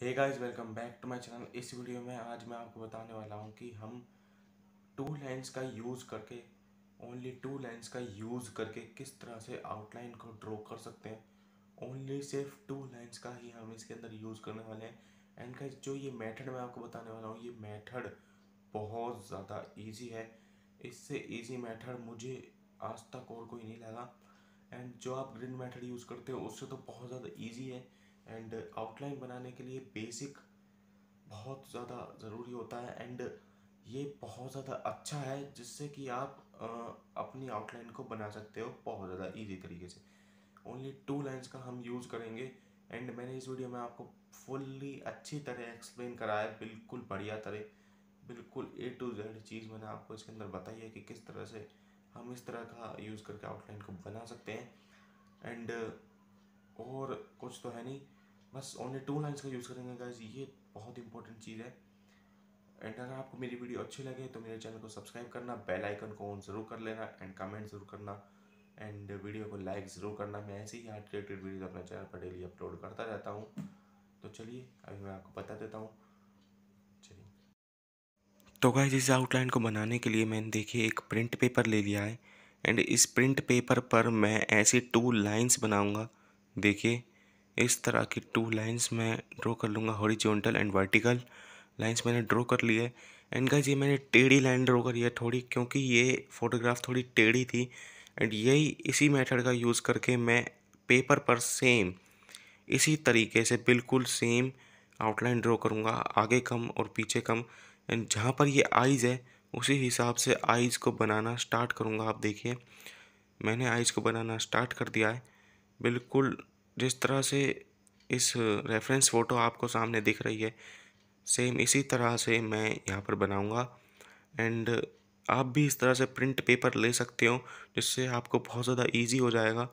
hey guys welcome back to my channel इस video में आज मैं आपको बताने वाला हूँ कि हम टू लेंस का यूज़ करके ओनली टू लेंस का यूज़ करके किस तरह से आउटलाइन को ड्रॉ कर सकते हैं ओनली सिर्फ टू लेंस का ही हम इसके अंदर यूज़ करने वाले हैं एंड गाइस जो ये मेथड मैं आपको बताने वाला हूँ ये मेथड बहुत ज़्यादा ईजी है इससे ईजी मैथड मुझे आज तक और कोई नहीं लगा एंड जो आप ग्रीन मैथड यूज़ करते हो उससे तो बहुत ज़्यादा ईजी है एंड आउटलाइन बनाने के लिए बेसिक बहुत ज़्यादा ज़रूरी होता है एंड ये बहुत ज़्यादा अच्छा है जिससे कि आप आ, अपनी आउटलाइन को बना सकते हो बहुत ज़्यादा इजी तरीके से ओनली टू लाइंस का हम यूज़ करेंगे एंड मैंने इस वीडियो में आपको फुल्ली अच्छी तरह एक्सप्लेन कराया बिल्कुल बढ़िया तरह बिल्कुल ए टू जेड चीज़ मैंने आपको इसके अंदर बताई है कि किस तरह से हम इस तरह का यूज़ करके आउटलाइन को बना सकते हैं एंड और कुछ तो है नहीं बस ओनली टू लाइन्स का यूज़ करेंगे गाइज ये बहुत इंपॉर्टेंट चीज़ है एंड अगर आपको मेरी वीडियो अच्छी लगे तो मेरे चैनल को सब्सक्राइब करना बेल आइकन को ऑन ज़रूर कर लेना एंड कमेंट ज़रूर करना एंड वीडियो को लाइक ज़रूर करना मैं ऐसे ही आर्ट रिलेटेड वीडियो अपने चैनल पर डेली अपलोड करता रहता हूँ तो चलिए अभी मैं आपको बता देता हूँ चलिए तो गाइज इस आउटलाइन को बनाने के लिए मैंने देखिए एक प्रिंट पेपर ले लिया है एंड इस प्रिंट पेपर पर मैं ऐसे टू लाइन्स बनाऊँगा देखिए इस तरह की टू लाइंस मैं ड्रॉ कर लूँगा हॉरिजॉन्टल एंड वर्टिकल लाइंस मैंने ड्रॉ कर ली है एंड गाइस ये मैंने टेढ़ी लाइन ड्रॉ करी है थोड़ी क्योंकि ये फ़ोटोग्राफ थोड़ी टेढ़ी थी एंड यही इसी मेथड का यूज़ करके मैं पेपर पर सेम इसी तरीके से बिल्कुल सेम आउटलाइन ड्रॉ करूँगा आगे कम और पीछे कम एंड जहाँ पर ये आइज़ है उसी हिसाब से आइज़ को बनाना स्टार्ट करूँगा आप देखिए मैंने आइज़ को बनाना स्टार्ट कर दिया है बिल्कुल जिस तरह से इस रेफरेंस फ़ोटो आपको सामने दिख रही है सेम इसी तरह से मैं यहाँ पर बनाऊँगा एंड आप भी इस तरह से प्रिंट पेपर ले सकते हो जिससे आपको बहुत ज़्यादा ईजी हो जाएगा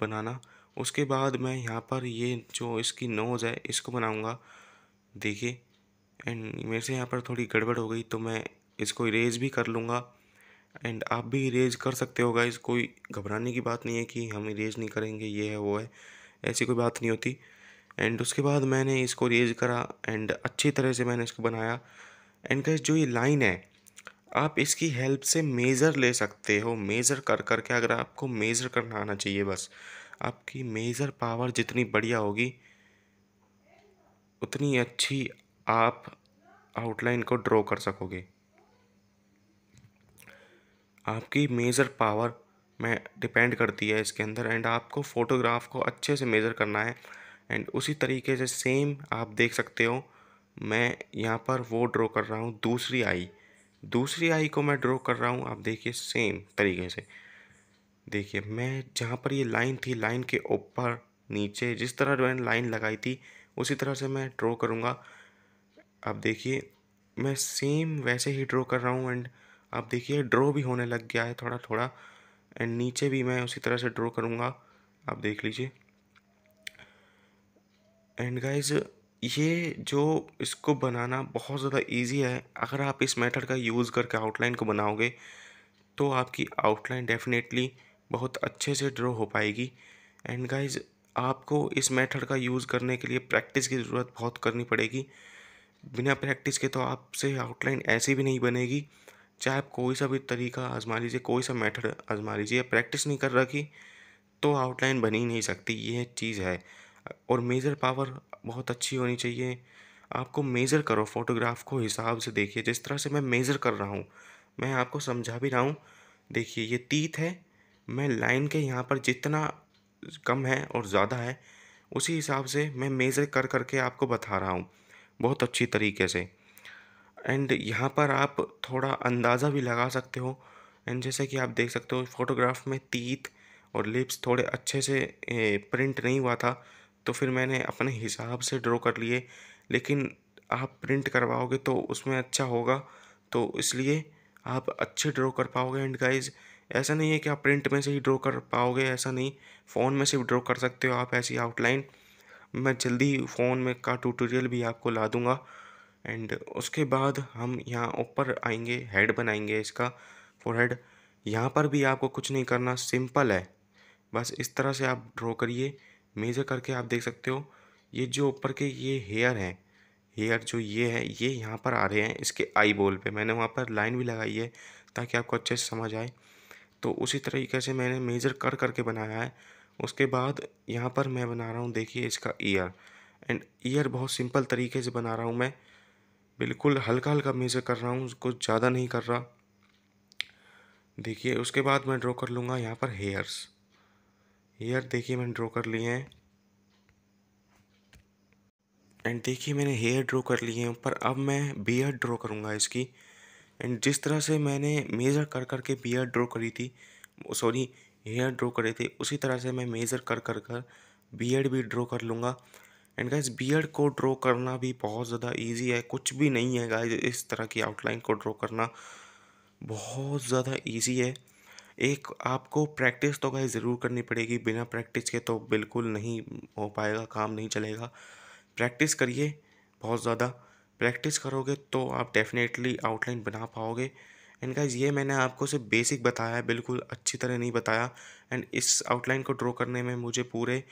बनाना उसके बाद मैं यहाँ पर ये जो इसकी नोज़ है इसको बनाऊँगा देखिए एंड मेरे से यहाँ पर थोड़ी गड़बड़ हो गई तो मैं इसको इरेज भी कर लूँगा एंड आप भी इरेज कर सकते हो गाइज कोई घबराने की बात नहीं है कि हम इरेज नहीं करेंगे ये है वो है ऐसी कोई बात नहीं होती एंड उसके बाद मैंने इसको रेज करा एंड अच्छी तरह से मैंने इसको बनाया एंड गैस जो ये लाइन है आप इसकी हेल्प से मेज़र ले सकते हो मेज़र कर कर के अगर आपको मेज़र करना आना चाहिए बस आपकी मेज़र पावर जितनी बढ़िया होगी उतनी अच्छी आप आउटलाइन को ड्रॉ कर सकोगे आपकी मेज़र पावर में डिपेंड करती है इसके अंदर एंड आपको फ़ोटोग्राफ को अच्छे से मेज़र करना है एंड उसी तरीके से सेम आप देख सकते हो मैं यहाँ पर वो ड्रॉ कर रहा हूँ दूसरी आई दूसरी आई को मैं ड्रॉ कर रहा हूँ आप देखिए सेम तरीके से देखिए मैं जहाँ पर ये लाइन थी लाइन के ऊपर नीचे जिस तरह मैंने लाइन लगाई थी उसी तरह से मैं ड्रॉ करूँगा आप देखिए मैं सेम वैसे ही ड्रॉ कर रहा हूँ एंड आप देखिए ड्रॉ भी होने लग गया है थोड़ा थोड़ा एंड नीचे भी मैं उसी तरह से ड्रॉ करूँगा आप देख लीजिए एंड गाइज ये जो इसको बनाना बहुत ज़्यादा इजी है अगर आप इस मेथड का यूज़ करके आउटलाइन को बनाओगे तो आपकी आउटलाइन डेफिनेटली बहुत अच्छे से ड्रॉ हो पाएगी एंड गाइज आपको इस मेथड का यूज़ करने के लिए प्रैक्टिस की ज़रूरत बहुत करनी पड़ेगी बिना प्रैक्टिस के तो आपसे आउटलाइन ऐसी भी नहीं बनेगी चाहे आप कोई सा भी तरीका आजमा लीजिए कोई सा मेथड आजमा लीजिए प्रैक्टिस नहीं कर रखी तो आउटलाइन बन ही नहीं सकती ये चीज़ है और मेज़र पावर बहुत अच्छी होनी चाहिए आपको मेज़र करो फोटोग्राफ को हिसाब से देखिए जिस तरह से मैं मेज़र कर रहा हूँ मैं आपको समझा भी रहा हूँ देखिए ये तीत है मैं लाइन के यहाँ पर जितना कम है और ज़्यादा है उसी हिसाब से मैं मेज़र कर करके आपको बता रहा हूँ बहुत अच्छी तरीके से एंड यहाँ पर आप थोड़ा अंदाज़ा भी लगा सकते हो एंड जैसे कि आप देख सकते हो फोटोग्राफ में तीत और लिप्स थोड़े अच्छे से प्रिंट नहीं हुआ था तो फिर मैंने अपने हिसाब से ड्रॉ कर लिए लेकिन आप प्रिंट करवाओगे तो उसमें अच्छा होगा तो इसलिए आप अच्छे ड्रॉ कर पाओगे एंड गाइज ऐसा नहीं है कि आप प्रिंट में से ही ड्रॉ कर पाओगे ऐसा नहीं फ़ोन में से भी ड्रॉ कर सकते हो आप ऐसी आउटलाइन मैं जल्दी फ़ोन में का ट्यूटोरियल भी आपको ला दूँगा एंड उसके बाद हम यहाँ ऊपर आएंगे हेड बनाएंगे इसका फोरहेड यहाँ पर भी आपको कुछ नहीं करना सिंपल है बस इस तरह से आप ड्रॉ करिए मेजर करके आप देख सकते हो ये जो ऊपर के ये हेयर हैं हेयर जो ये है ये यहाँ पर आ रहे हैं इसके आई बोल पे मैंने वहाँ पर लाइन भी लगाई है ताकि आपको अच्छे से समझ आए तो उसी तरीके से मैंने मेजर कर करके बनाया है उसके बाद यहाँ पर मैं बना रहा हूँ देखिए इसका ईयर एंड ईयर बहुत सिंपल तरीके से बना रहा हूँ मैं बिल्कुल हल्का हल्का मेज़र कर रहा हूँ उसको ज़्यादा नहीं कर रहा देखिए उसके बाद मैं ड्रॉ कर लूँगा यहाँ पर हेयर्स हेयर देखिए मैंने ड्रॉ कर लिए हैं एंड देखिए मैंने हेयर ड्रॉ कर लिए हैं पर अब मैं बियर्ड ड्रॉ करूँगा इसकी एंड जिस तरह से मैंने मेज़र कर कर के बियर्ड ड्रॉ करी थी सॉरी हेयर ड्रॉ करे थे उसी तरह से मैं मेज़र कर कर कर बियर्ड भी ड्रॉ कर लूँगा एंड गाइज बियर्ड को ड्रॉ करना भी बहुत ज़्यादा ईजी है कुछ भी नहीं है गाइज इस तरह की आउटलाइन को ड्रॉ करना बहुत ज़्यादा ईजी है एक आपको प्रैक्टिस तो गाइज ज़रूर करनी पड़ेगी बिना प्रैक्टिस के तो बिल्कुल नहीं हो पाएगा काम नहीं चलेगा प्रैक्टिस करिए बहुत ज़्यादा प्रैक्टिस करोगे तो आप डेफिनेटली आउटलाइन बना पाओगे एंड गाइज ये मैंने आपको सिर्फ बेसिक बताया है बिल्कुल अच्छी तरह नहीं बताया एंड इस आउटलाइन को ड्रॉ करने में मुझे पूरे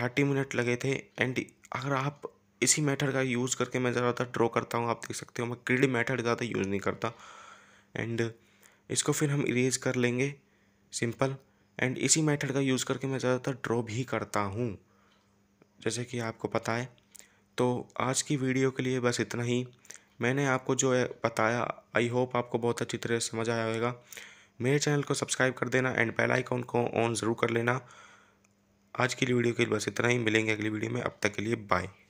थर्टी मिनट लगे थे एंड अगर आप इसी मेथड का यूज़ करके मैं ज़्यादातर ड्रॉ करता हूँ आप देख सकते हो मैं क्रीडी मेथड ज़्यादा यूज़ नहीं करता एंड इसको फिर हम इरेज कर लेंगे सिंपल एंड इसी मेथड का यूज़ करके मैं ज़्यादातर ड्रॉ भी करता हूँ जैसे कि आपको पता है तो आज की वीडियो के लिए बस इतना ही मैंने आपको जो है बताया आई होप आपको बहुत अच्छी तरह समझ आया होगा मेरे चैनल को सब्सक्राइब कर देना एंड बेल आइकॉन को ऑन ज़रूर कर लेना आज के लिए वीडियो के लिए बस इतना ही मिलेंगे अगली वीडियो में अब तक के लिए बाय